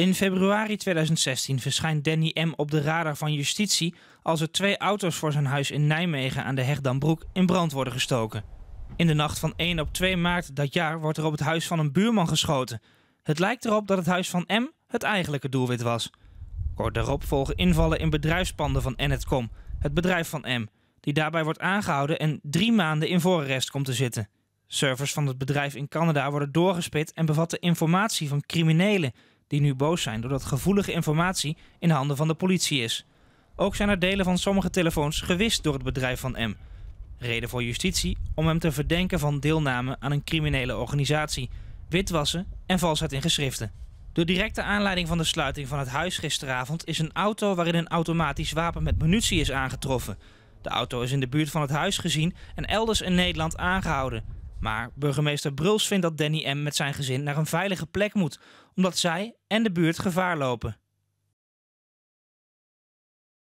In februari 2016 verschijnt Danny M. op de radar van justitie als er twee auto's voor zijn huis in Nijmegen aan de Hegdambroek in brand worden gestoken. In de nacht van 1 op 2 maart dat jaar wordt er op het huis van een buurman geschoten. Het lijkt erop dat het huis van M. het eigenlijke doelwit was. Kort daarop volgen invallen in bedrijfspanden van Enetcom, het bedrijf van M, die daarbij wordt aangehouden en drie maanden in voorarrest komt te zitten. Servers van het bedrijf in Canada worden doorgespit en bevatten informatie van criminelen die nu boos zijn doordat gevoelige informatie in handen van de politie is. Ook zijn er delen van sommige telefoons gewist door het bedrijf van M. Reden voor justitie om hem te verdenken van deelname aan een criminele organisatie, witwassen en valsheid in geschriften. Door directe aanleiding van de sluiting van het huis gisteravond is een auto waarin een automatisch wapen met munitie is aangetroffen. De auto is in de buurt van het huis gezien en elders in Nederland aangehouden. Maar burgemeester Bruls vindt dat Danny M. met zijn gezin naar een veilige plek moet, omdat zij en de buurt gevaar lopen.